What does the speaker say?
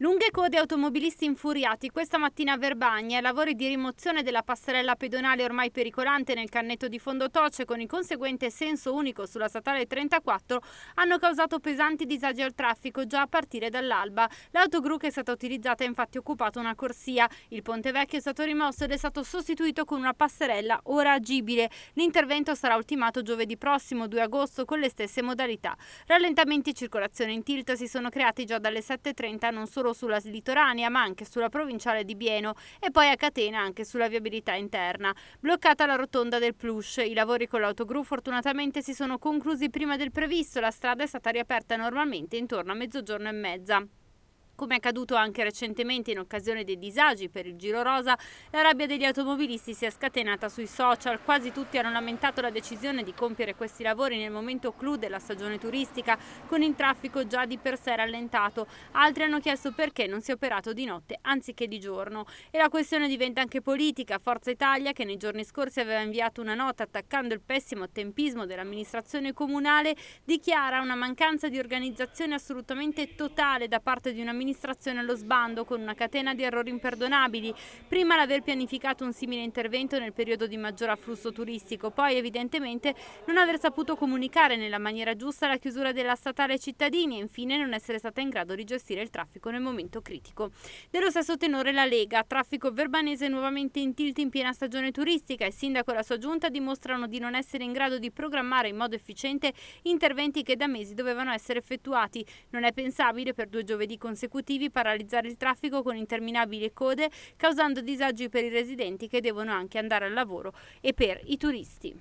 Lunghe code automobilisti infuriati questa mattina a Verbagna, lavori di rimozione della passerella pedonale ormai pericolante nel cannetto di Fondotoce con il conseguente senso unico sulla statale 34 hanno causato pesanti disagi al traffico già a partire dall'alba. L'autogru che è stata utilizzata ha infatti occupata una corsia, il ponte vecchio è stato rimosso ed è stato sostituito con una passerella ora agibile. L'intervento sarà ultimato giovedì prossimo 2 agosto con le stesse modalità. Rallentamenti e circolazione in tilt si sono creati già dalle 7.30 non solo solo sulla litoranea ma anche sulla provinciale di Bieno e poi a catena anche sulla viabilità interna. Bloccata la rotonda del Plush, i lavori con l'autogru fortunatamente si sono conclusi prima del previsto, la strada è stata riaperta normalmente intorno a mezzogiorno e mezza. Come è accaduto anche recentemente in occasione dei disagi per il Giro Rosa, la rabbia degli automobilisti si è scatenata sui social. Quasi tutti hanno lamentato la decisione di compiere questi lavori nel momento clou della stagione turistica, con il traffico già di per sé rallentato. Altri hanno chiesto perché non si è operato di notte anziché di giorno. E la questione diventa anche politica. Forza Italia, che nei giorni scorsi aveva inviato una nota attaccando il pessimo tempismo dell'amministrazione comunale, dichiara una mancanza di organizzazione assolutamente totale da parte di un'amministrazione amministrazione allo sbando con una catena di errori imperdonabili, prima l'aver pianificato un simile intervento nel periodo di maggior afflusso turistico, poi evidentemente non aver saputo comunicare nella maniera giusta la chiusura della statale ai cittadini e infine non essere stata in grado di gestire il traffico nel momento critico. Dello stesso tenore la Lega, traffico verbanese nuovamente in tilt in piena stagione turistica, il sindaco e la sua giunta dimostrano di non essere in grado di programmare in modo efficiente interventi che da mesi dovevano essere effettuati. Non è pensabile per due giovedì consecutivi consecutivi paralizzare il traffico con interminabili code, causando disagi per i residenti che devono anche andare al lavoro e per i turisti.